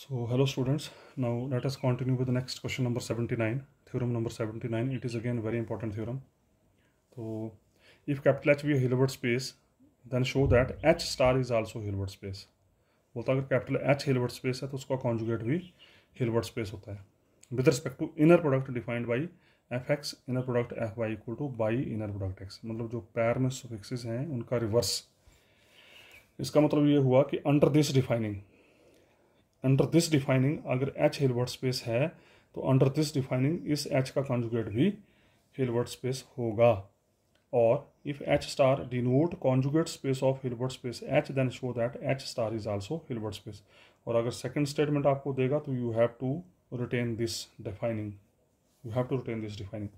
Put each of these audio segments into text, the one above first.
So hello students, now let us continue with the next question number 79, theorem number 79, it is again very important theorem. So if capital H be a Hilbert space, then show that H star is also Hilbert space. बोलता अगर capital H Hilbert space है तो उसका conjugate भी Hilbert space होता है with respect to inner product defined by f x inner product F y equal to y inner product x मतलब जो पैर में सुफिक्सेस हैं उनका रिवर्स इसका मतलब ये हुआ कि under this defining under this defining अगर एच हिलवर्ड स्पेस है तो अंडर दिस डिफाइनिंग इस एच का कॉन्जुगेट भी हिलवर्ड स्पेस होगा और if H star denote conjugate space of Hilbert space H then show that H star is also Hilbert space और अगर सेकेंड स्टेटमेंट आपको देगा तो you have to written this defining you have to written this defining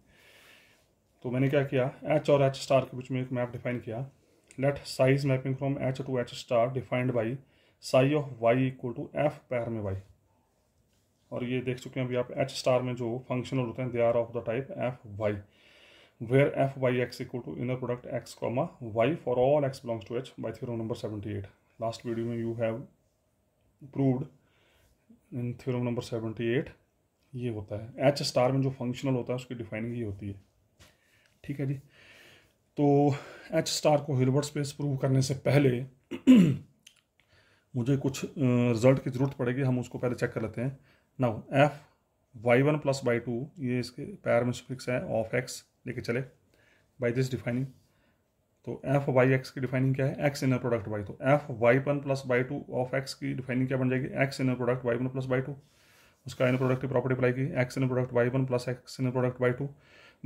तो मैंने क्या किया H और एच स्टार के बीच में एक मैप डिफाइन किया let psi mapping from H to H star defined by psi of y equal to f पैर में वाई और ये देख चुके हैं अभी आप एच स्टार में जो फंक्शनल होते हैं they are of the type f y where f y x equal to inner product x comma y for all x belongs to H by theorem number seventy eight last video में you have proved in theorem number seventy eight ये होता है H star में जो functional होता है उसकी defining ये होती है ठीक है जी तो एच स्टार को हिलबर्ट स्पेस प्रूव करने से पहले मुझे कुछ रिजल्ट की ज़रूरत पड़ेगी हम उसको पहले चेक कर लेते हैं now f y one plus Y two ये इसके पैर में सुफिक्स है ऑफ एक्स लेके चले बाई दिस डिफाइनिंग तो एफ वाई एक्स की डिफाइनिंग क्या है एक्स इनर प्रोडक्ट वाई तो f y one plus Y two of x की डिफाइनिंग क्या बन जाएगी x inner product Y one plus Y two उसका इनर प्रोडक्ट की प्रॉपर्टी अप्लाई की x inner product Y one plus x inner product Y two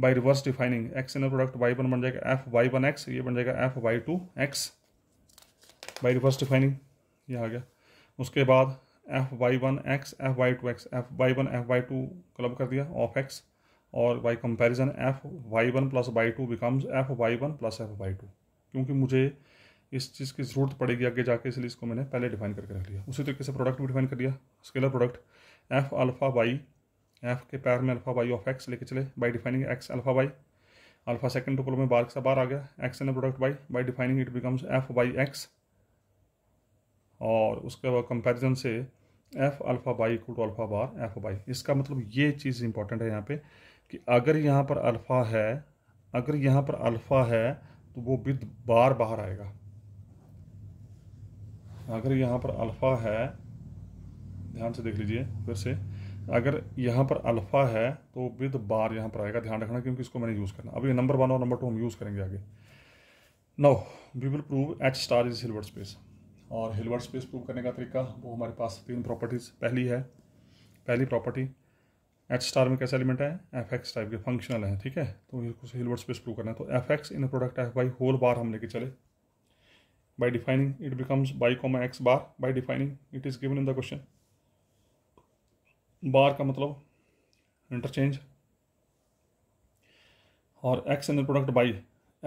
by reverse defining x inner product Y one बन जाएगा f y one x ये बन जाएगा f y two x by reverse defining ये आ गया उसके बाद f y one x f y two x f y one f y two club कर दिया ऑफ एक्स और by comparison f y one plus Y two becomes f y one plus f y two क्योंकि मुझे इस चीज़ की ज़रूरत पड़ेगी आगे जाके इसलिए इसको मैंने पहले डिफाइन करके रख लिया उसी तरीके से प्रोडक्ट भी डिफाइन कर लिया scalar product f alpha y f के पैर में अल्फ़ा वाई ऑफ एक्स लेके चले by defining x alpha y alpha second tuple में बार के साथ बार आ गया x N product y by defining it becomes f y x और उसके बाद कंपैरिजन से f alpha y equal to alpha bar f y इसका मतलब ये चीज़ इंपॉर्टेंट है यहाँ पे कि अगर यहाँ पर अल्फ़ा है अगर यहाँ पर अल्फ़ा है तो वो विद बार बाहर आएगा अगर यहाँ पर अल्फ़ा है ध्यान से देख लीजिए फिर से अगर यहाँ पर अल्फ़ा है तो विद बार यहाँ पर आएगा ध्यान रखना क्योंकि इसको मैंने यूज़ करना अभी नंबर वन और नंबर टू हम यूज़ करेंगे आगे now we will prove H star is सिल्वर स्पेस और हिलवर्ड स्पेस प्रूव करने का तरीका वो हमारे पास तीन प्रॉपर्टीज़ पहली है पहली प्रॉपर्टी एच स्टार में कैसा एलिमेंट है एफ एक्स टाइप के फंक्शनल है ठीक है तो इसको हिलवर्ड स्पेस प्रूव करना है तो F x in product f y whole bar हम लेके चले by defining it becomes y comma x bar by defining it is given in the question bar का मतलब इंटरचेंज और x inner product y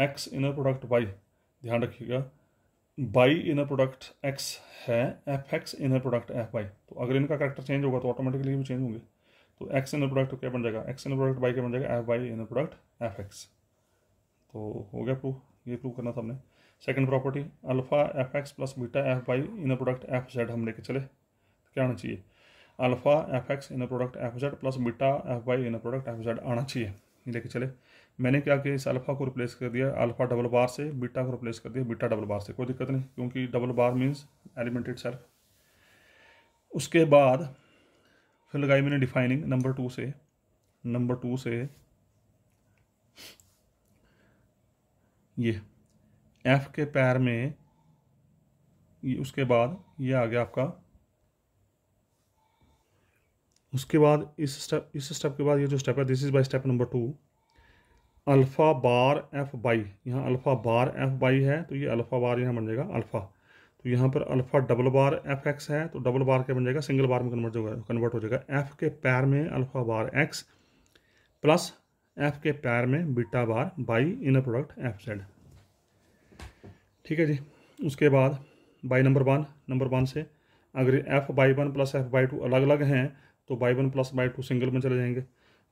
x inner product y ध्यान रखिएगा y inner product x है f x inner product f y तो अगर इनका character change होगा तो ऑटोमेटिकली भी चेंज होंगे तो एक्स इनर प्रोडक्ट क्या बन जाएगा एक्स इनर प्रोडक्ट बाई क्या बन जाएगा F Y inner product F X तो हो गया प्रूफ ये प्रूव करना था हमने second property alpha F X plus beta F Y inner product F Z हम लेके चले क्या आना चाहिए alpha F x inner product F Z plus beta F Y inner product F Z आना चाहिए लेके चले मैंने क्या किया इस अल्फ़ा को रिप्लेस कर दिया अल्फ़ा डबल बार से बीटा को रिप्लेस कर दिया बीटा डबल बार से कोई दिक्कत नहीं क्योंकि double bar means eliminated self उसके बाद फिर लगाई मैंने डिफाइनिंग नंबर टू से नंबर टू से ये एफ के पैर में ये उसके बाद ये आ गया आपका उसके बाद इस स्टेप इस स्टेप के बाद ये जो स्टेप है this is by step number two alpha bar F Y यहाँ अल्फ़ा बार एफ बाई है तो ये अल्फ़ा बार यहाँ बन जाएगा अल्फ़ा तो यहाँ पर alpha double bar F X है तो डबल बार क्या बन जाएगा सिंगल बार में कन्वर्ट होगा कन्वर्ट हो जाएगा एफ़ के पैर में alpha bar X plus F के पैर में beta bar Y inner product F Z ठीक है जी उसके बाद by number one number one से अगर F Y one plus F Y two अलग अलग हैं तो Y one plus Y two single में चले जाएंगे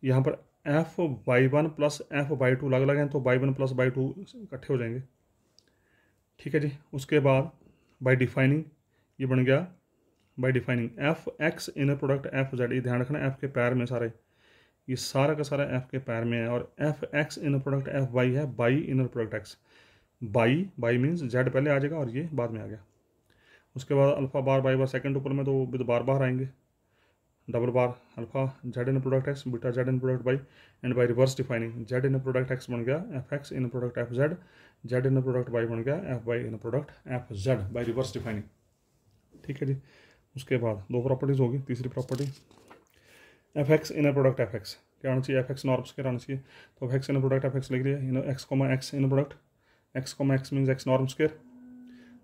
यहाँ पर F Y one plus F Y two अलग अलग हैं तो Y one plus Y two इकट्ठे हो जाएंगे ठीक है जी उसके बाद बाय डिफाइनिंग ये बन गया by defining F x inner product F Z ये ध्यान रखना एफ के पैर में सारे ये सारा का सारा एफ के पैर में है और F x inner product F Y है Y inner product X Y Y means Z पहले आ जाएगा और ये बाद में आ गया उसके बाद alpha bar Y bar second ऊपर में तो विद बार बार आएंगे double bar alpha z in product x beta z in product y and by reverse defining z in product X बन गया F x in product F Z Z in product Y बन गया F Y in product F Z by reverse defining ठीक है जी उसके बाद दो प्रॉपर्टीज होगी तीसरी property F x in product F X क्या आना चाहिए एफ एक्स नॉर्म्स क्या आना चाहिए तो F x in product F X लिख रही है X comma X in product x comma X means X norm square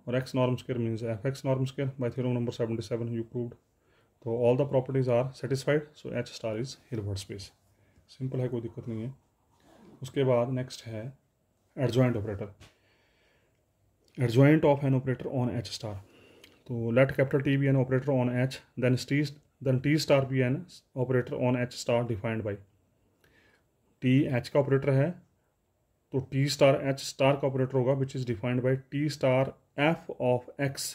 और X norm square means F X norm square by theorem number seventy seven you proved तो all the properties are satisfied so H star is Hilbert space simple है कोई दिक्कत नहीं है उसके बाद next है adjoint operator adjoint of an operator on H star तो let capital T be an operator on H then T then T star be an operator on H star defined by T H का operator है तो T star H star का operator होगा which is defined by T star F of X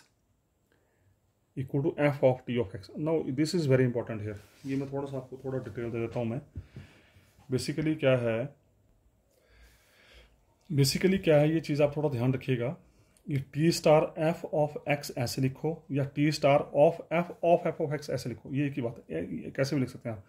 equal to F of T of X now this is very important here ये मैं थोड़ा सा आपको थोड़ा डिटेल दे देता हूँ मैं बेसिकली क्या है बेसिकली क्या है ये चीज़ आप थोड़ा ध्यान रखिएगा ये T star F of X ऐसे लिखो या T star of F of F of X ऐसे लिखो ये एक ही बात है कैसे भी लिख सकते हैं आप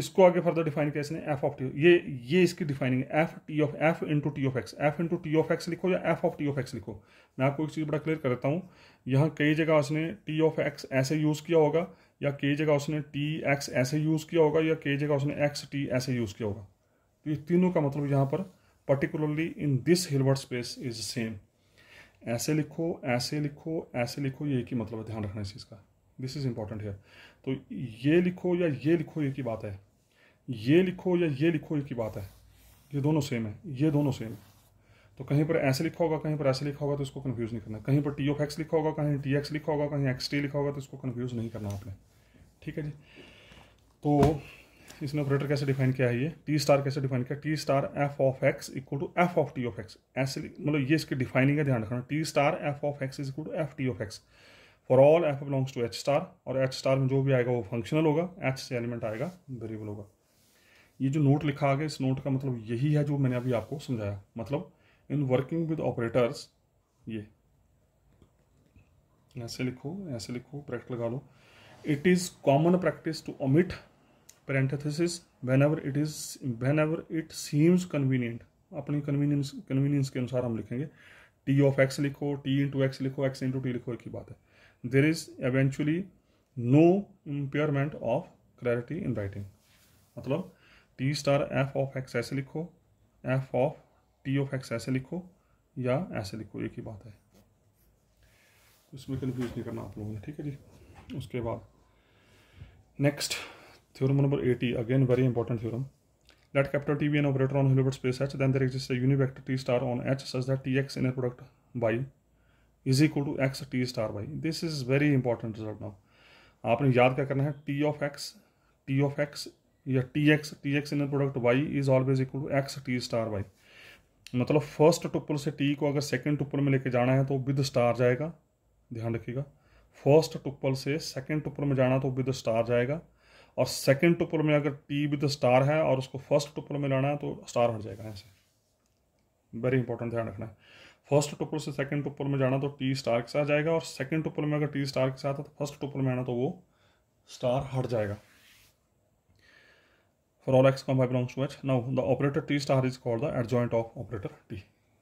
इसको आगे फर्दर डिफाइन किया इसने एफ ऑफ टी ये ये इसकी डिफाइनिंग है F T of F into T of X F into T of X लिखो या F of T of X लिखो मैं आपको एक चीज़ बड़ा क्लियर करता हूँ यहाँ कई जगह उसने टी ऑफ एक्स ऐसे यूज़ किया होगा या कई जगह उसने टी एक्स ऐसे यूज़ किया होगा या कई जगह उसने एक्स टी ऐसे यूज़ किया होगा तो ये तीनों का मतलब यहाँ पर particularly in this Hilbert space is same ऐसे लिखो ऐसे लिखो ऐसे लिखो ये एक ही मतलब है ध्यान रखना इस चीज़ का दिस इज़ इंपॉर्टेंट है तो ये लिखो या ये लिखो ये की बात है ये लिखो या ये लिखो की बात है ये दोनों सेम है ये दोनों सेम है तो कहीं पर ऐसे लिखा होगा कहीं पर ऐसे लिखा होगा तो इसको कन्फ्यूज़ नहीं करना कहीं पर टी ऑफ एक्स लिखा होगा कहीं टी एक्स लिखा होगा कहीं एक्स टी लिखा होगा तो इसको कन्फ्यूज़ नहीं करना आपने ठीक है जी तो इसने ऑपरेटर कैसे डिफाइन किया है ये टी स्टार कैसे डिफाइन किया T star F of X equal to F of T of X ऐसे मतलब ये इसकी डिफाइनिंग है ध्यान रखना T star F of X is equal to F T of X for all F belongs to H star और H star में जो भी आएगा वो फंक्शनल होगा एच से एलिमेंट आएगा वेरिएबल होगा ये जो नोट लिखा गया इस नोट का मतलब यही है जो मैंने अभी आपको समझाया मतलब इन वर्किंग विद ऑपरेटर्स ये ऐसे लिखो ऐसे लिखो प्रैक्ट लगा लो it is common practice to omit parenthesis whenever it is whenever it seems convenient अपनी कन्वीनियंस कन्वीनियंस के अनुसार हम लिखेंगे टी ऑफ एक्स लिखो टी इंटू एक्स लिखो एक्स इंटू टी लिखो एक ही बात है there is eventually no impairment of clarity in writing मतलब T star F of X ऐसे लिखो F of T of X ऐसे लिखो या ऐसे लिखो एक ही बात है इसमें कन्फ्यूज नहीं करना आप लोगों ने ठीक है जी उसके बाद next theorem number eighty again very important theorem let capital T be an operator on Hilbert space H than there exist unique vector T star on H such that T X in product by is equal to X T star Y this is very important result now आपने याद क्या करना है T of X T of X या T X T X inner product Y is always equal to X T star Y मतलब first tuple से T को अगर सेकेंड टुप्पल में लेके जाना है तो विद स्टार जाएगा ध्यान रखिएगा फर्स्ट टुप्पल से सेकेंड टुप्पल में जाना तो विद स्टार जाएगा और सेकेंड टुप्पल में अगर टी विद स्टार है और उसको फर्स्ट टुप्पल में लाना है तो स्टार हट जाएगा यहाँ से वेरी इंपॉर्टेंट ध्यान रखना है फर्स्ट टुप्पल से सेकेंड टुप्पल में जाना तो टी स्टार के साथ जाएगा और सेकेंड टुप्पल में अगर टी स्टार के साथ है तो फर्स्ट टुप्पल में आना तो वो स्टार हट जाएगा for all x comma belongs to h now the operator t star is called the adjoint of operator t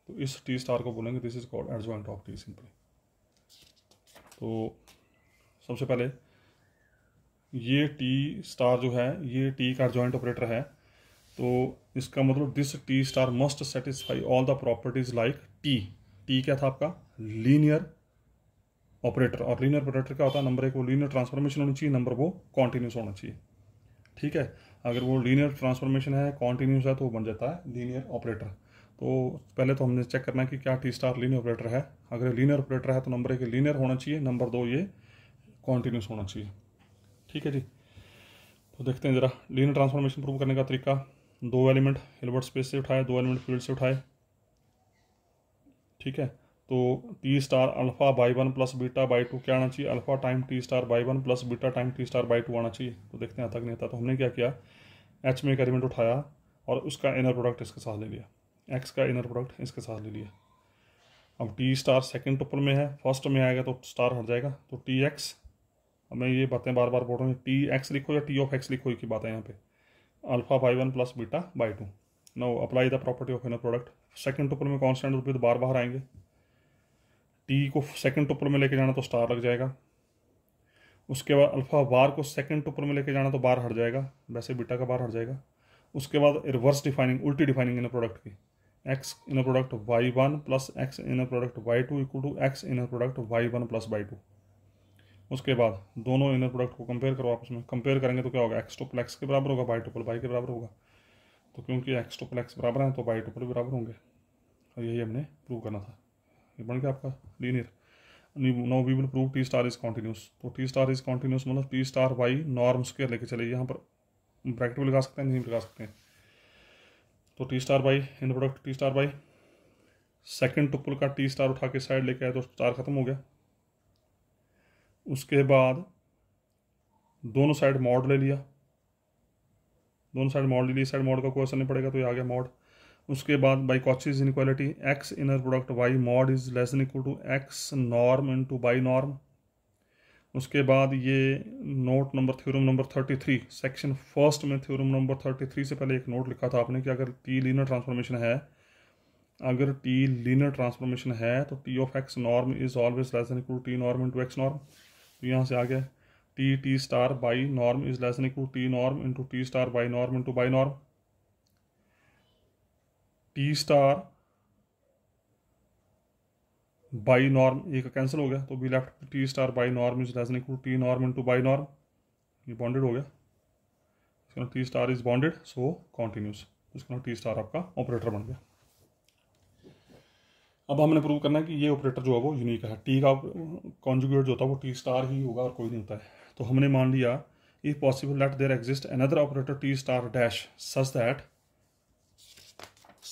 तो इस t star को बोलेंगे this is called adjoint of t simply तो सबसे पहले ये टी स्टार जो है ये टी का एडजॉइंट ऑपरेटर है तो इसका मतलब this T star must satisfy all the properties like T T क्या था आपका लीनियर ऑपरेटर और लीनियर ऑपरेटर क्या होता है नंबर एक वो लीनियर ट्रांसफॉर्मेशन होनी चाहिए नंबर वो कॉन्टिन्यूस होना चाहिए ठीक है अगर वो लीनियर ट्रांसफॉर्मेशन है कॉन्टीन्यूस है तो वो बन जाता है लीनियर ऑपरेटर तो पहले तो हमने चेक करना है कि क्या टी स्टार लीनियर ऑपरेटर है अगर लीनियर ऑपरेटर है तो नंबर एक लीनियर होना चाहिए नंबर दो ये कॉन्टीन्यूस होना चाहिए ठीक है जी तो देखते हैं ज़रा लीनियर ट्रांसफॉर्मेशन प्रूव करने का तरीका दो एलिमेंट हिलबर्ट स्पेस से उठाए दो एलिमेंट फील्ड से उठाए ठीक है तो T star alpha Y one plus beta Y two क्या आना चाहिए alpha time T star Y one plus beta time T star Y two आना चाहिए तो देखते हैं आता नहीं आता तो हमने क्या किया एच में एक एलिमेंट उठाया और उसका इनर प्रोडक्ट इसके साथ ले लिया एक्स का इनर प्रोडक्ट इसके साथ ले लिया अब टी स्टार सेकेंड टुपल में है फर्स्ट में आएगा तो स्टार हट जाएगा तो टी एक्स अब मैं ये बातें बार बार बोल रहा हूँ टी एक्स लिखो या टी ऑफ एक्स लिखो की बात है यहाँ पे alpha Y one plus beta Y two no apply the property of inner product second tuple में कॉन्स्टेंट रुपये तो बार बार आएंगे टी को सेकेंड टुपल में लेके जाना तो स्टार लग जाएगा उसके बाद अल्फ़ा बार को सेकंड टुपर में लेके जाना तो बार हट जाएगा वैसे बीटा का बार हट जाएगा उसके बाद रिवर्स डिफाइनिंग उल्टी डिफाइनिंग इन प्रोडक्ट की X in product Y one plus X in product Y two equal to X in product Y one plus Y two उसके बाद दोनों इनर प्रोडक्ट को कंपेयर करो आपस में कंपेयर करेंगे तो क्या होगा एक्स टू प्लेक्स के बराबर होगा वाई टोपल बाई के बराबर होगा तो क्योंकि एक्स टू प्लेक्स बराबर हैं तो वाई टोपल बराबर होंगे और यही हमने प्रूव करना था ये बन गया आपका linear no we will prove T star is continuous तो टी स्टार इज कॉन्टिन्यूस मतलब T star by norm square लेके चले यहाँ पर ब्रैकेट भी लगा सकते हैं नहीं लगा सकते हैं तो T star Y in product T star Y second tuple का टी स्टार उठा के साइड लेके आए तो स्टार खत्म हो गया उसके बाद दोनों साइड मॉड ले लिया दोनों साइड मॉड ले लिया साइड मॉड का कोई असर नहीं पड़ेगा तो ये आ गया मॉड उसके बाद by Cauchy's equality X inner product Y mod is less equal to X norm into Y by norm उसके बाद ये note number theorem number thirty three section first में थ्योरम नंबर थर्टी थ्री से पहले एक note लिखा था आपने कि अगर टी लीनर ट्रांसफॉर्मेशन है अगर टी लीनर ट्रांसफॉर्मेशन है तो T of X norm is always less than equal T norm to X norm तो यहाँ से आ गया T T star by norm is less than equal T norm into T star by norm into Y norm T star by norm A का cancel हो गया तो B left T star by norm is less equal T norm into Y norm ये bounded हो गया T star is bounded so continuous इसका T star आपका operator बन गया अब हमने प्रूव करना है कि ये ऑपरेटर जो है वो यूनिक है टी का कॉन्जुगेट जो होता है वो टी स्टार ही होगा और कोई नहीं होता है तो हमने मान लिया if possible let there exist another operator T star dash such that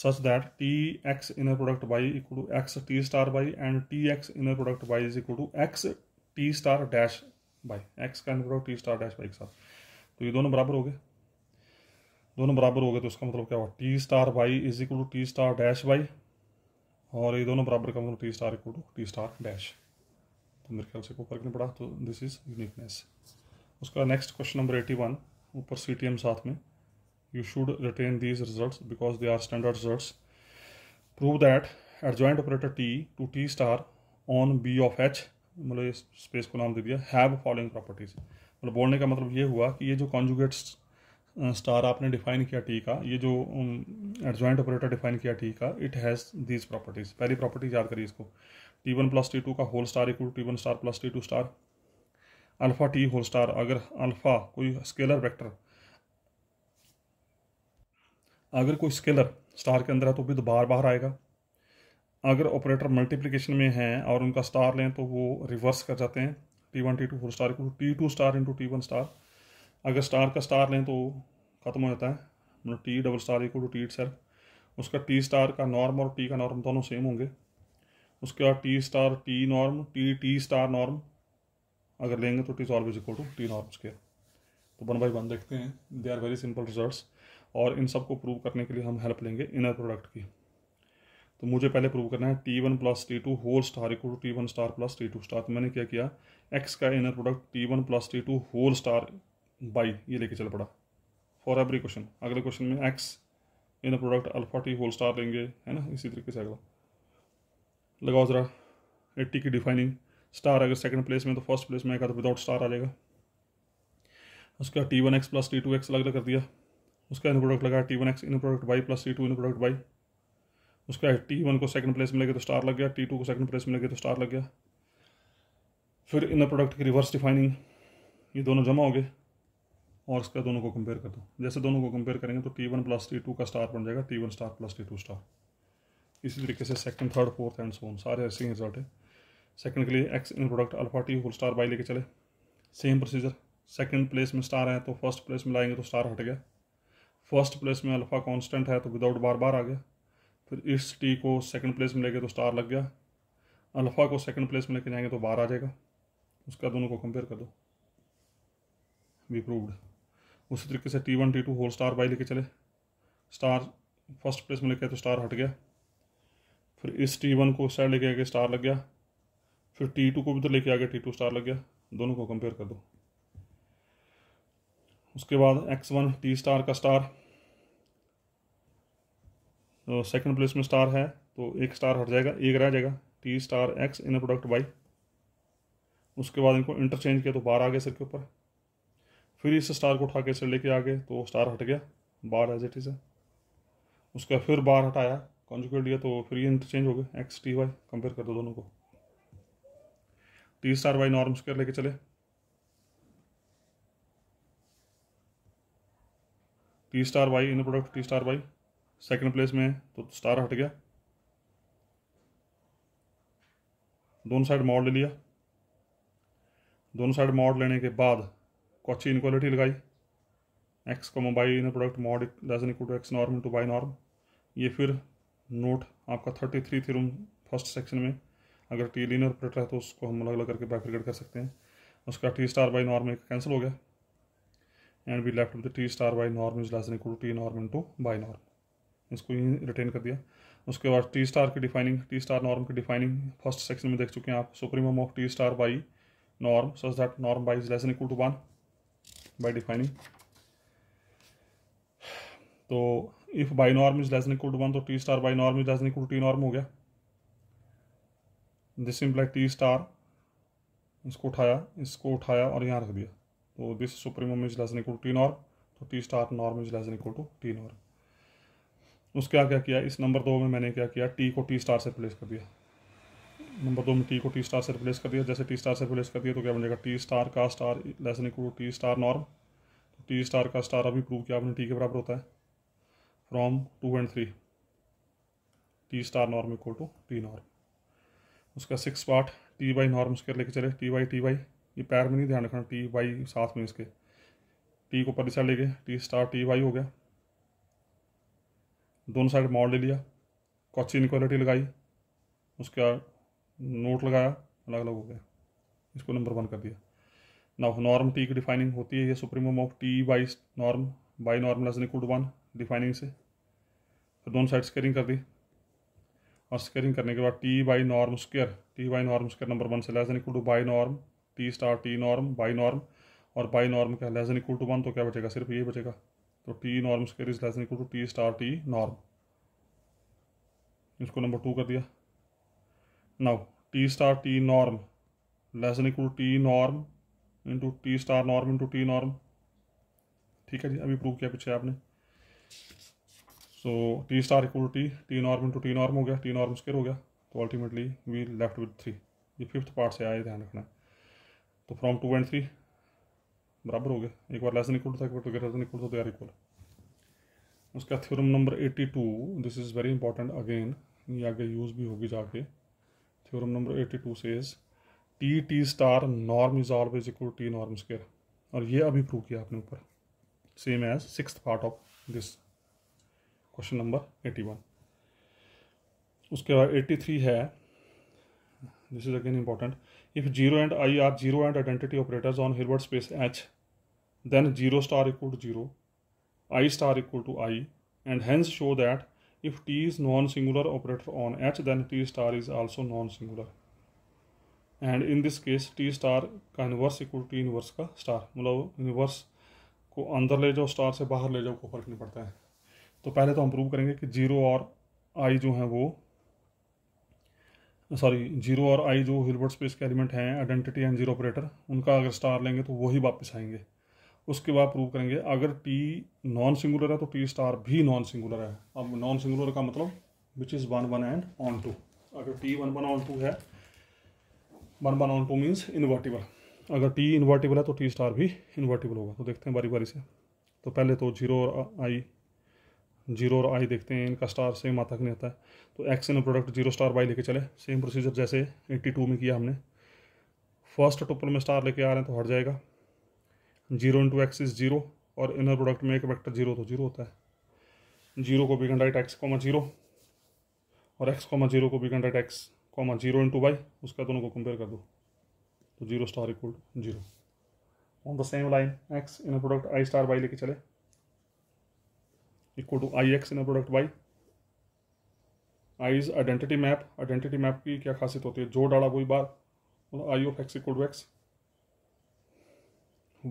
such that inner inner product y equal to x T star y and X inner product y is equal to x T star dash y. x का inner product T star dash y के साथ तो ये दोनों बराबर हो गए दोनों बराबर हो गए तो इसका मतलब क्या हुआ T star y is equal to T star dash Y और ये दोनों बराबर का मतलब T star equal to T star dash तो मेरे ख्याल से कोई फर्क नहीं पड़ा तो दिस इज़ यूनिकनेस उसका next question number eighty one ऊपर सी साथ में you should retain these results because they are standard results. Prove that adjoint operator T to T star on B of H मतलब इस स्पेस को नाम दे दिया हैव फॉलोइंग प्रॉपर्टीज मतलब बोलने का मतलब ये हुआ कि ये जो कॉन्जुगेट स्टार आपने डिफाइन किया टी का ये जो एडजॉइंट ऑपरेटर डिफाइन किया टी का इट हैज़ दीज प्रॉपर्टीज पहली प्रॉपर्टी याद करिए इसको T one plus T two का whole star equal T one star plus T two star alpha T whole star अगर अल्फ़ा कोई स्केलर वैक्टर अगर कोई स्केलर स्टार के अंदर है तो भी दोबार तो बार आएगा अगर ऑपरेटर मल्टीप्लिकेशन में हैं और उनका स्टार लें तो वो रिवर्स कर जाते हैं T one T two four star equal T two star into T one star अगर स्टार का स्टार लें तो खत्म हो जाता है मतलब T double star equal to T sir उसका टी स्टार का नॉर्म और टी का नॉर्म दोनों सेम होंगे उसके बाद T star T norm T T star norm अगर लेंगे तो T is equal to T norm square तो वन बाई वन देखते हैं they are very simple results और इन सब को प्रूव करने के लिए हम हेल्प लेंगे इनर प्रोडक्ट की तो मुझे पहले प्रूव करना है T one plus T two whole star equal to T one star plus T two star तो मैंने क्या किया एक्स का inner product T one plus T two whole star by ये लेके चल पड़ा फॉर एवरी क्वेश्चन अगले क्वेश्चन में X inner product alpha T whole star लेंगे है ना इसी तरीके से अगला लगाओ ज़रा एट्टी की डिफाइनिंग स्टार अगर सेकंड प्लेस में तो फर्स्ट प्लेस में आएगा तो विदाउट स्टार आ जाएगा उसका T one X plus T two X अलग अलग कर दिया उसका इन प्रोडक्ट लगा T one X in product by plus T two in product by उसका टी वन को सेकंड प्लेस में तो स्टार लग गया टी टू को सेकंड प्लेस में तो स्टार लग गया फिर इन प्रोडक्ट की रिवर्स डिफाइनिंग ये दोनों जमा हो गए और इसका दोनों को कंपेयर कर दो जैसे दोनों को कंपेयर करेंगे तो T one plus T two का स्टार बन जाएगा T one star plus T two star इसी तरीके से second third fourth and so on सारे ऐसे ही रिजल्ट है सेकंड के लिए X in product alpha T whole star by लेके चले सेम प्रोसीजर सेकंड प्लेस में स्टार है तो फर्स्ट प्लेस में लाएंगे तो स्टार हट गया फर्स्ट प्लेस में अल्फ़ा कांस्टेंट है तो विदाउट बार बार आ गया फिर इस टी को सेकंड प्लेस में लेके तो स्टार लग गया अल्फ़ा को सेकंड प्लेस में लेके जाएंगे तो बार आ जाएगा उसका दोनों को कंपेयर कर दो वी प्रूवड उसी तरीके से T one T two whole star by लेके चले स्टार फर्स्ट प्लेस में लेके तो स्टार हट गया फिर इस टी वन को स्टार लेके आगे स्टार लग गया फिर टी टू को भी तो लेके आगे टी टू स्टार लग गया दोनों को कंपेयर कर दो उसके बाद एक्स वन टी स्टार का स्टार सेकंड प्लेस में स्टार है तो एक स्टार हट जाएगा एक रह जाएगा T star X in product by उसके बाद इनको इंटरचेंज किया तो बार आ गया सर के ऊपर फिर इस स्टार को उठा के सर लेके आ गए तो स्टार हट गया बार एज इट इज़ है उसका फिर बार हटाया कॉन्जुकेट लिया तो फिर ये इंटरचेंज हो गया एक्स टी वाई कंपेयर कर दो दोनों को T star Y norm square लेके चले T star Y in product T star Y second place में है तो स्टार हट गया दोनों साइड मॉड ले लिया दोनों साइड मॉड लेने के बाद को अच्छी इनक्वालिटी लगाई एक्स को mobile in product mod lesson equal to X normal to by norm ये फिर नोट आपका thirty three theorem first section में अगर टी लीनर प्रोडक्ट है तो उसको हम अलग अलग करके बाइफ्रिकेट कर सकते हैं उसका टी स्टार बाई नॉर्म एक कैंसिल हो गया and we left with T star by norm is less equal to T norm two by norm इसको यहीं रिटेन कर दिया उसके बाद टी स्टार की डिफाइनिंग टी स्टार नॉर्म की डिफाइनिंग फर्स्ट सेक्शन में देख चुके हैं आप supremum of T star by norm such that norm by is less equal to one by defining तो if by norm is less equal to one तो T star by norm is less equal to T norm हो गया this imply T star इसको उठाया इसको उठाया और यहाँ रख दिया तो this supremum is less equal to T norm तो T star norm is less equal to T norm उसके क्या किया इस नंबर दो में मैंने क्या किया टी को टी स्टार से रिप्लेस कर दिया नंबर दो में टी को टी स्टार से रिप्लेस कर दिया जैसे टी स्टार से रिप्लेस कर दिया तो क्या बनेगा टी स्टार का star less equal to T star norm तो टी स्टार का स्टार अभी प्रूव किया आपने टी के बराबर होता है from two and three T star norm equal to T norm उसका six part T by norm उसके लेके चले टी बाई टी बाई ये पैर में नहीं ध्यान रखना टी बाई साथ में इसके टी को परिसर लेके टी स्टार टी बाई हो गया दोनों साइड मोड़ ले लिया कच्ची इनक्वालिटी लगाई उसका नोट लगाया अलग अलग हो गया इसको नंबर वन कर दिया ना नॉर्म टी की डिफाइनिंग होती है ये supremum of T by norm by norm less equal one defining से फिर तो दोनों साइड स्केयरिंग कर दी और स्केयरिंग करने के बाद T by norm square T by norm square number one से less equal to by norm T star T norm by norm और बाई नॉर्म क्या लेस इक्वल टू वन तो क्या बचेगा सिर्फ ये बचेगा तो T norm square is less equal to T star T norm इसको नंबर टू कर दिया now T star T norm less equal to T norm into T star norm into T norm ठीक है जी अभी प्रूव किया पीछे आपने so T star equal T T norm into T norm हो गया टी नॉर्म स्केयर हो गया तो ultimately we left with three ये फिफ्थ पार्ट से आए ध्यान रखना है तो फ्रॉम टू एंड थ्री बराबर हो गया एक बार लेस देन इक्वल था एक बार ग्रेटर देन इक्वल टू तो यार इक्वल उसका theorem number two this is very important again ये आगे यूज़ भी होगी जाके थ्योरम नंबर 82 से is T T star norm is always equal T norm square और ये अभी प्रूव किया आपने ऊपर same as six part of this question number one उसके बाद थ्री है this is again important If 0 and i are 0 and identity operators on Hilbert space H, then 0 star equal to 0, i star equal to i, and hence show that if t is non-singular operator on H, then t star is also non-singular. And in this case T star का inverse equal T inverse का star मतलब inverse को अंदर ले जाओ star से बाहर ले जाओ कोई फर्क नहीं पड़ता है तो पहले तो हम प्रूव करेंगे कि जीरो और आई जो है वो सॉरी जीरो और आई जो हिलबर्ट स्पेस के एलिमेंट हैं आइडेंटिटी एंड जीरो ऑपरेटर उनका अगर स्टार लेंगे तो वही वापस आएंगे उसके बाद प्रूव करेंगे अगर टी नॉन सिंगुलर है तो टी स्टार भी नॉन सिंगुलर है अब नॉन सिंगुलर का मतलब which is one one and onto अगर T one one onto है one one onto means invertible अगर टी इन्वर्टिबल है तो टी स्टार भी इन्वर्टिबल होगा तो देखते हैं बारी बारी से तो पहले तो जीरो और आई जीरो और आई देखते हैं इनका स्टार सेम आता नहीं आता है तो X in product zero star by लेके चले सेम प्रोसीजर जैसे एट्टी टू में किया हमने फर्स्ट टुपल में स्टार लेके आ रहे हैं तो हट जाएगा zero into X is zero और इनर प्रोडक्ट में एक वैक्टर जीरो तो जीरो होता है जीरो को begin right X comma zero और एक्स कॉमा जीरो को begin right X comma zero into Y उसका दोनों को कंपेयर कर दो तो zero star equal zero on the same line X in product I star by लेके चले equal to I X in product by is identity map identity map की क्या खासियत होती है जो डाला कोई बार मतलब I of X equal to X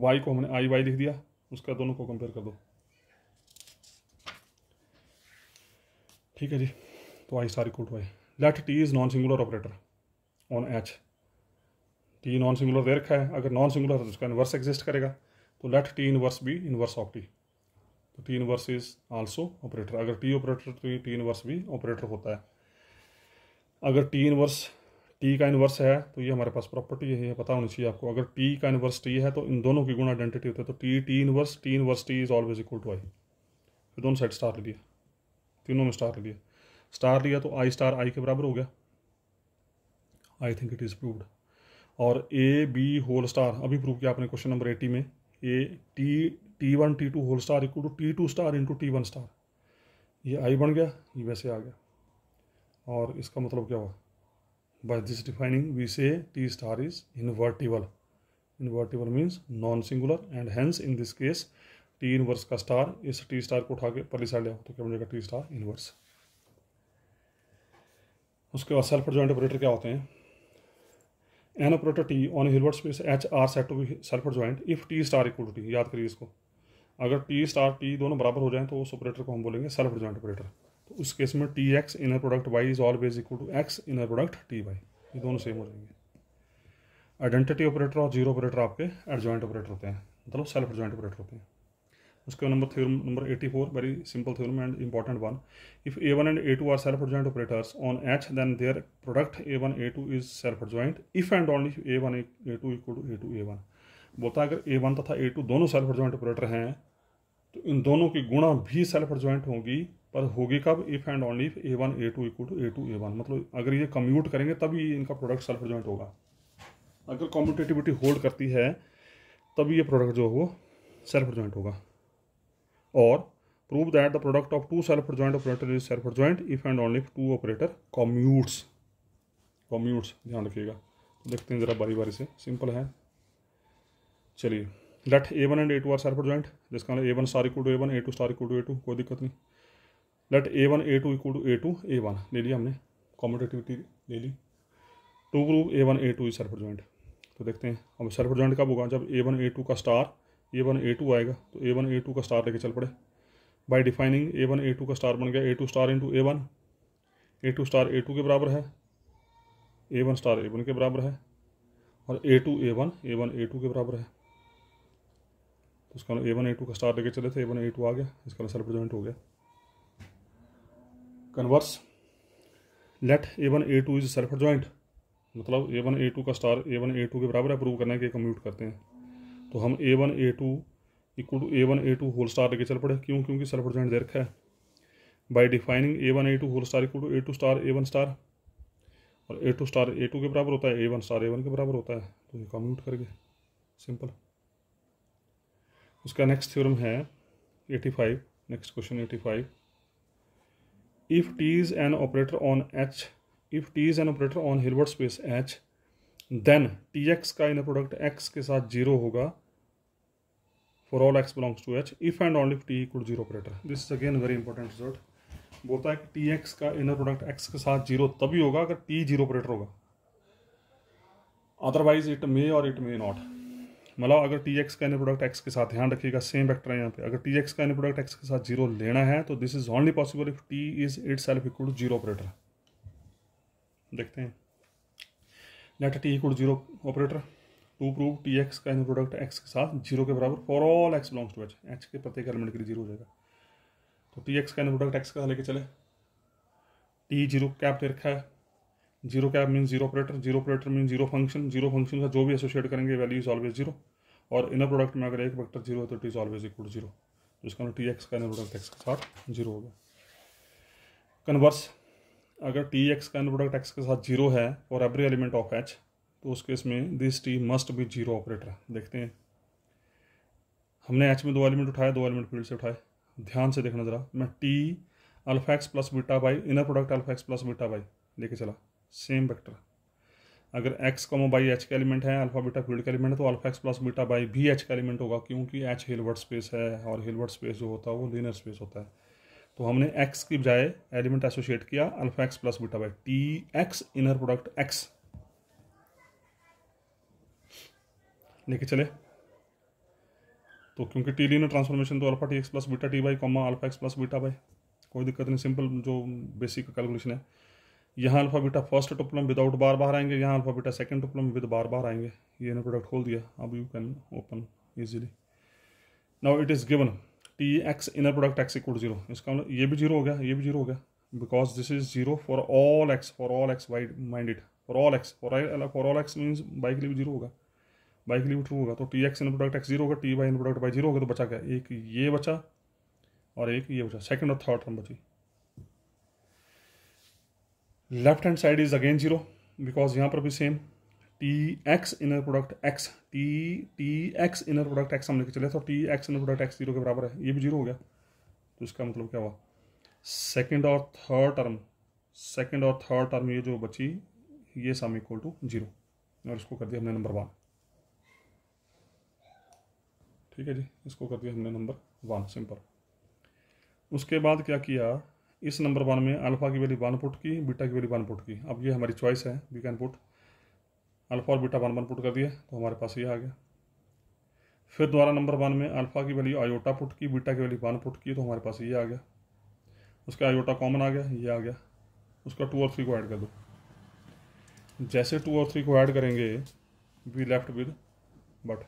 Y को हमने आई वाई लिख दिया उसका दोनों को कंपेयर कर दो ठीक है जी तो I sorry quote Y let T is non singular operator on H T non singular दे रखा है अगर नॉन सिंगुलर है तो उसका इनवर्स एग्जिस्ट करेगा तो let T inverse be inverse of T तो तीन वर्स इज आल्सो ऑपरेटर अगर टी ऑपरेटर तो ये टी वर्स भी ऑपरेटर होता है अगर टी इनवर्स टी का इनवर्स है तो ये हमारे पास प्रॉपर्टी है ये पता होनी चाहिए आपको अगर टी का इनवर्स टी है तो इन दोनों की गुण आइडेंटिटी होती है तो T T inverse T inverse T is always equal to I फिर दोनों साइड स्टार लिया तीनों में स्टार लिया स्टार लिया तो आई स्टार आई के बराबर हो गया I think it is proved और ए बी होल स्टार अभी प्रूव किया आपने क्वेश्चन नंबर एटी में A T T one T two whole star equal to T two star into T one star ये आई बन गया ये वैसे आ गया और इसका मतलब क्या हुआ बाई दिस डिफाइनिंग वी से T star is invertible invertible means non singular and hence in this case T inverse का स्टार इस टी स्टार को उठा के पहली साइड लिया तो क्या बन जाएगा टी स्टार इनवर्स उसके बाद सेल्फ जॉइंट ऑपरेटर क्या होते हैं an operator T on Hilbert space H are said to be self joint if T star equal to T याद करिए इसको अगर टी स्टार टी दोनों बराबर हो जाएं तो उस ऑपरेटर को हम बोलेंगे सेल्फ एडजॉइंट ऑपरेटर तो उस केस में T X inner product Y is always equal to X inner product T Y ये दोनों सेम हो जाएंगे आइडेंटिटी ऑपरेटर और जीरो ऑपरेटर आपके एडजॉइंट ऑपरेटर होते हैं मतलब सेल्फ एडजॉइंट ऑपरेटर होते हैं उसके number theorem number eighty four very simple theorem and important one if A one and A two are self adjoint operators on H then their product A one A two is self adjoint if and only A one A two equal to A two A one बोलता है अगर A one तथा A two दोनों self adjoint operator हैं तो इन दोनों की गुणा भी सेल्फ एडजॉइंट होगी पर होगी कब if and only if A one A two equal to A two A one मतलब अगर ये कम्यूट करेंगे तभी इनका प्रोडक्ट सेल्फ एडजॉइंट होगा अगर कॉम्पिटेटिविटी होल्ड करती है तभी ये प्रोडक्ट जो हो सेल्फ एडजॉइंट होगा और prove that the product of two self adjoint operator is self adjoint if and only two operator commutes commutes ध्यान रखिएगा देखते हैं ज़रा बारी बारी से सिंपल है चलिए let A one and A two are self joint जिसका A one star equal to A one A two star equal to A two कोई दिक्कत नहीं let A one A two equal to A two A one ले लिया हमने commutativity ले ली to group A one A two is self joint तो देखते हैं अब सेल्फ ज्वाइंट कब होगा जब ए वन ए टू का star A one A two आएगा तो ए वन ए टू का स्टार लेके चल पड़े by defining A one A two का स्टार बन गया A two star into A one A two star A two के बराबर है A one star A one के बराबर है और A two A one A one A two के बराबर है तो उसका ए वन ए टू का स्टार लेके चले थे ए वन ए टू आ गया इसका सेल्फ ज्वाइंट हो गया converse let A one A two is self joint मतलब ए वन ए टू का star A one A two के बराबर अप्रूव करना है कि कम्यूट करते हैं तो हम A one A two equal to A one A two whole star लेके चल पड़े क्यों क्योंकि सेल्फ ज्वाइंट दे रखा है by defining A one A two whole star equal to A two star A one star और A two star A two के बराबर होता है A one star A one के बराबर होता है तो ये कम्यूट करके सिंपल उसका नेक्स्ट थ्योरम है 85 next question 85 T is an operator on H if T is an operator on on space H then T X का इनर प्रोडक्ट एक्स के साथ जीरो होगा for all x belongs to H if and only if T equal zero operator this is again very important result बोलता है कि x का inner product X के साथ जीरो तभी होगा अगर टी जीरो ऑपरेटर होगा otherwise it may or it may not मतलब अगर टी एक्स का इन प्रोडक्ट एक्स के साथ ध्यान रखिएगा सेम वेक्टर है यहाँ पे अगर टी एक्स का इन प्रोडक्ट एक्स के साथ जीरो लेना है तो this is only possible if T is itself equal to zero operator देखते हैं let T equal zero operator to prove T X का इन प्रोडक्ट एक्स के साथ जीरो के बराबर for all x belongs to H H के प्रत्येक element के लिए जीरो हो जाएगा तो टी एक्स का इन प्रोडक्ट एक्स का लेके चले टी जीरो कैप दे रखा है zero cap mean zero operator zero operator mean zero function zero function का जो भी एसोशिएट करेंगे वैल्यू इज ऑलवेज जीरो और इनर प्रोडक्ट में अगर एक वेक्टर जीरो है तो T is always equal to zero तो इसका टी मतलब एक्स का इनर प्रोडक्ट एक्स के साथ जीरो होगा कन्वर्स अगर टी एक्स का इनर प्रोडक्ट एक्स के साथ जीरो है और एवरी एलिमेंट ऑफ एच तो उस केस में this T must be zero operator देखते हैं हमने एच में दो एलिमेंट उठाए दो एलिमेंट फील्ड से उठाए ध्यान से देखना ज़रा मैं T alpha X plus beta Y inner product alpha X plus beta Y लेके चला सेम वेक्टर अगर एक्स कॉमो बाई एच का एलिमेंट है अल्फा बीटा फील्ड का एलिमेंट है तो alpha X plus beta Y भी एच का एलिमेंट होगा क्योंकि एच हिलवर्ड स्पेस है और हिलवर्ड स्पेस जो होता है वो लीनर स्पेस होता है तो हमने एक्स की बजाय एलिमेंट एसोसिएट किया alpha X plus beta Y T X inner product X लेके चले तो क्योंकि टी लीनर ट्रांसफॉर्मेशन तो alpha T X plus beta T Y comma alpha X plus beta Y कोई दिक्कत नहीं सिंपल जो बेसिक कैलकुलेशन है यहाँ अल्फा बीटा फर्स्ट टुपलम विदाउट बार बाहर आएंगे यहाँ अल्फा बीटा सेकंड टुपलम विद बार बाहर आएंगे ये ने प्रोडक्ट खोल दिया अब you can open easily now it is given T X inner product X equal zero इसका मतलब ये भी जीरो हो गया ये भी जीरो हो गया because this is zero for all X for all X wide minded for all X for for all X means Y के लिए भी जीरो होगा बाइक के लिए भी ट्रू होगा तो T X inner product X zero होगा T Y in product by zero होगा तो बचा गया एक ये बचा और एक ये बचा सेकंड और थर्ड टर्म बची left hand side is again zero because यहाँ पर भी same T X inner product X T T X inner product X हम लेके चले तो T X inner product X zero के बराबर है ये भी जीरो हो गया तो इसका मतलब क्या हुआ सेकेंड और थर्ड टर्म सेकेंड और थर्ड टर्म ये जो बची ये सम इक्वल टू जीरो और इसको कर दिया हमने नंबर वन ठीक है जी इसको कर दिया हमने नंबर वन सिंपल उसके बाद क्या किया इस नंबर वन में अल्फ़ा की वैल्यू वन पुट की बीटा की वैल्यू वन पुट की अब ये हमारी चॉइस है वी कैन पुट अल्फ़ा और बीटा वन वन पुट कर दिया तो हमारे पास ये आ गया फिर दोबारा नंबर वन में अल्फ़ा की वैल्यू आयोटा पुट की बीटा की वैल्यू वन पुट की तो हमारे पास ये आ गया उसका आयोटा कॉमन आ गया ये आ गया उसका टू और थ्री को ऐड कर दो जैसे टू और थ्री को ऐड करेंगे we left with but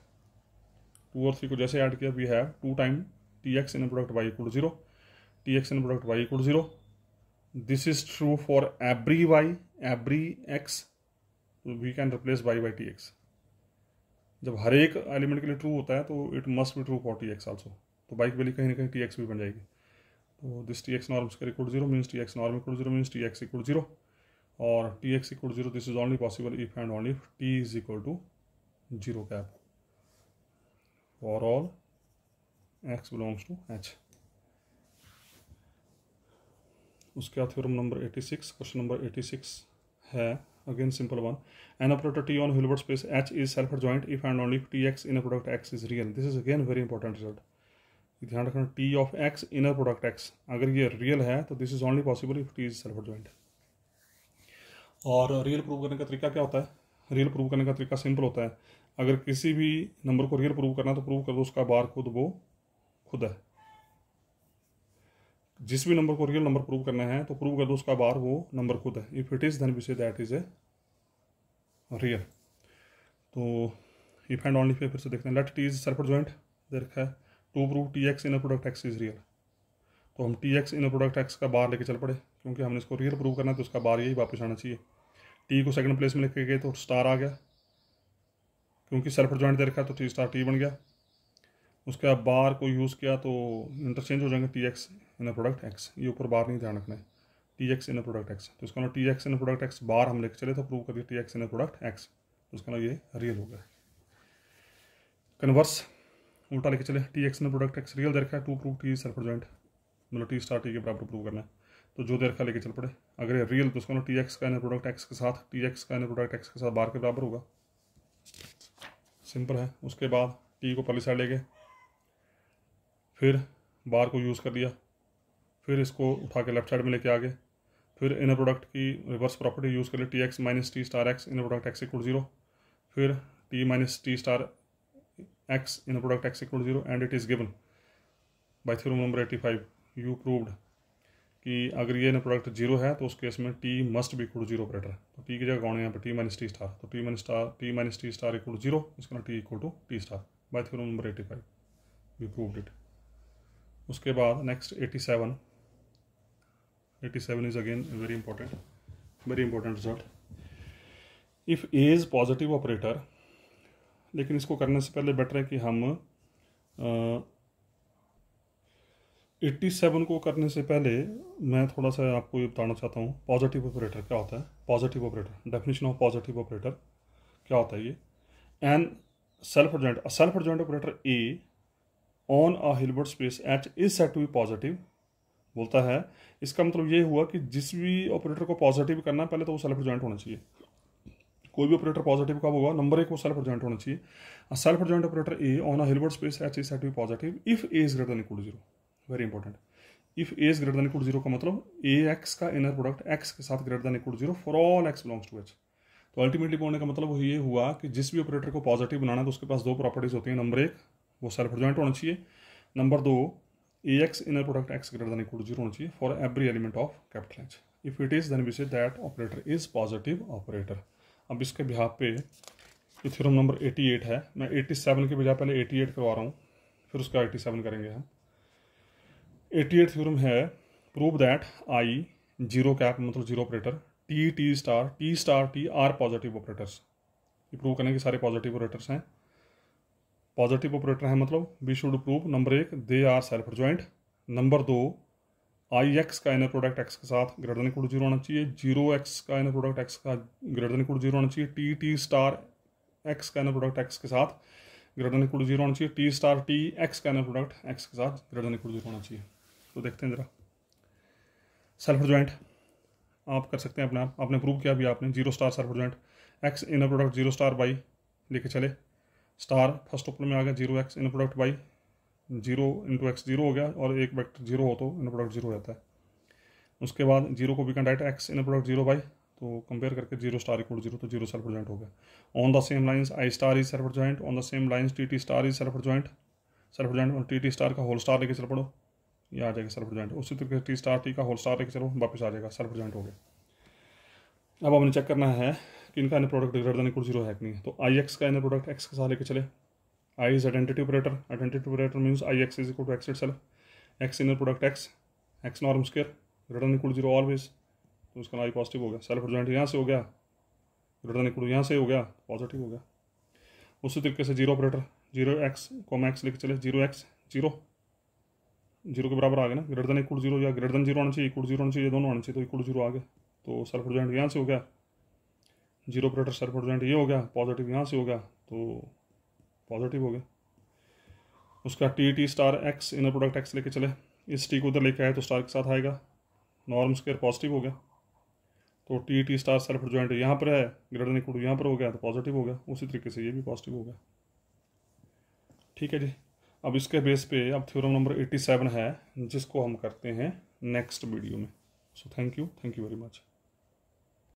two और थ्री को जैसे ऐड किया we have two time T X in product Y equal zero T X N product Y equal zero this is true for every Y every X we can replace Y by T X जब हर एक element के लिए true होता है तो it must be true for T X also तो बाइक वैली कहीं ना कहीं टी एक्स भी बन जाएगी तो this T X norm square equal zero means T X norm equal zero means T X equal zero और T X equal zero this is only possible if and only T is equal to zero cap for all x belongs to H उसके बाद theorem number 86 question number 86 है again simple one an operator T on Hilbert space H is self joint if and only T X in product X is real this is again very important result ध्यान रखना T of X inner product X अगर ये real है तो this is only possible if T is self joint और real prove करने का तरीका क्या होता है रियल प्रूव करने का तरीका सिंपल होता है अगर किसी भी नंबर को रियल प्रूव करना तो प्रूव कर दो उसका बार खुद वो खुद है जिस भी नंबर को रियल नंबर प्रूव करना है तो प्रूव कर दो उसका बार वो नंबर खुद है if it is then we say that is a real तो इफ एंड ऑनली फिर से देखते हैं let T is self joint दे रखा है to prove T X in product X is real तो हम T X in product X का बार लेके चल पड़े क्योंकि हमने इसको रियल प्रूव करना है तो उसका बार यही वापस आना चाहिए टी को सेकंड प्लेस में लेके गए तो स्टार आ गया क्योंकि सेल्फ जॉइंट दे रखा है तो टी स्टार टी बन गया उसके बाद बार को यूज़ किया तो इंटरचेंज हो जाएंगे T X in uh product X ये ऊपर बार नहीं ध्यान रखना है T X in uh product X तो उसका ना T X in product X bar हम लेकर चले तो प्रूव करिए T X in uh product X उसका ना ये रियल हो गया कन्वर्स उल्टा लेके चले T X in product X real देखा है to prove T self joint मतलब टी स्टार टी के बराबर प्रूव करना है तो जो देखा लेके चल पड़े अगर ये रियल तो उसका ना टी एक्स का इन प्रोडक्ट एक्स के साथ टी एक्स का इन प्रोडक्ट एक्स के साथ बार के बराबर होगा सिंपल है उसके बाद टी को पहली साइड ले फिर बार को यूज़ कर लिया फिर इसको उठा के लेफ्ट साइड में लेके आ गए फिर इनर प्रोडक्ट की रिवर्स प्रॉपर्टी यूज़ कर ली T X minus T star X inner product X equal zero फिर T minus T star X inner product X equal zero and it is given by theorem number eighty five you proved कि अगर ये product zero है तो उस case में T must भी equal zero operator तो टी की जगह कौन है यहाँ पर टी माइनस टी स्टार तो T minus star T minus T star equal zero इसका T equal to T star by theorem number eighty five you proved it उसके बाद next eighty seven eighty seven is again very important very important result if A is positive operator लेकिन इसको करने से पहले better है कि हम एट्टी सेवन को करने से पहले मैं थोड़ा सा आपको ये बताना चाहता हूँ पॉजिटिव ऑपरेटर क्या होता है positive operator definition of positive operator क्या होता है ये and self adjoint self adjoint operator A on a Hilbert space H is set to be positive बोलता है इसका मतलब ये हुआ कि जिस भी ऑपरेटर को पॉजिटिव करना पहले तो वो सेल्फ एडजॉइंट होना चाहिए कोई भी ऑपरेटर पॉजिटिव कब होगा नंबर एक वो सेल्फ एडजॉइंट होना चाहिए self adjoint operator A on a Hilbert space H is set to be positive if A is greater equal zero very important if A is greater than equal zero का मतलब A X का inner product X के साथ greater than equal zero for all x belongs to H तो ultimately बोलने का मतलब ये हुआ कि जिस भी ऑपरेटर को पॉजिटिव बनाना है तो उसके पास दो प्रॉपर्टीज होती हैं नंबर एक वो सेल्फ एडजॉइंट होना चाहिए नंबर दो A X inner product X greater than equal to zero होना चाहिए for every element of capital H if it is then we say that operator is positive operator अब इसके बिहार पे ये थ्योरम नंबर 88 है मैं 87 के बजाय पहले 88 करवा रहा हूँ फिर उसका 87 करेंगे हम 88 थ्योरम है prove that I zero cap मतलब zero operator T T star T star T are positive operators ये प्रूव करने के सारे पॉजिटिव ऑपरेटर्स हैं पॉजिटिव ऑपरेटर है मतलब वी शुड प्रूव नंबर एक they are self joint number दो आई एक्स का इनर प्रोडक्ट एक्स के साथ ग्रेटर देन इक्वल जीरो होना चाहिए जीरो एक्स का इनर प्रोडक्ट एक्स का ग्रेटर देन इक्वल जीरो होना चाहिए टी टी स्टार एक्स का इनर प्रोडक्ट एक्स के साथ ग्रेटर देन इक्वल जीरो होना चाहिए टी स्टार टी एक्स का इनर प्रोडक्ट एक्स के साथ ग्रेटर देन इक्वल जीरो होना चाहिए तो देखते हैं ज़रा सेल्फ ज्वाइंट आप कर सकते हैं अपने आप आपने प्रूव किया भी आपने zero star self joint X inner product zero star by लेके चले स्टार फर्स्ट टुपल में आ गया zero X in product by zero into X zero हो गया और एक वेक्टर जीरो हो तो इन प्रोडक्ट जीरो रहता है उसके बाद जीरो को भी can X in product zero by तो कंपेयर करके जीरो स्टार इक्वल जीरो तो जीरो सेल्फ जॉइंट हो गया on the same lines I star is self joint on the same lines T T star is self joint self joint और T T star का whole star लेके चल पड़ो ये आ जाएगा सेल्फ जॉइंट उसी तरीके से टी स्टार टी का होल स्टार लेके चलो वापस आ जाएगा सेल्फ जॉइंट हो गया अब हमने चेक करना है कि इनका in product greater than equal zero है नहीं तो आई एक्स का इन प्रोडक्ट एक्स के साथ लेके चले I is identity operator identity operator means I X is equal to X it X inner product X X norm square greater than equal zero always तो उसका आई पॉजिटिव हो गया self result यहाँ से हो गया ग्रेटर इक्वल यहाँ से हो गया पॉजिटिव हो गया उसी तरीके से zero operator zero X com X लेके चले जीरो एक्स जीरो जीरो के बराबर आ गया ना ग्रेटर देन इक्वल जीरो या ग्रेटर देन जीरो आना चाहिए इक्वल जीरो आना चाहिए दोनों आना चाहिए तो इक्वल जीरो आ गया तो सेल्फ रिजल्ट यहाँ से हो गया जीरो ऑपरेटर सेल्फ जॉइंट ये हो गया पॉजिटिव यहाँ से हो गया तो पॉजिटिव हो गया उसका T T star X inner product X लेके चले इस टी को उधर लेके आए तो स्टार के साथ आएगा नॉर्म स्केयर पॉजिटिव हो गया तो T T star self joint यहाँ पर है ग्रेटर देन इक्वल यहाँ पर हो गया तो पॉजिटिव हो गया उसी तरीके से ये भी पॉजिटिव हो गया ठीक है जी अब इसके बेस पे अब थ्योरम नंबर सेवन है जिसको हम करते हैं नेक्स्ट वीडियो में so thank you thank you very much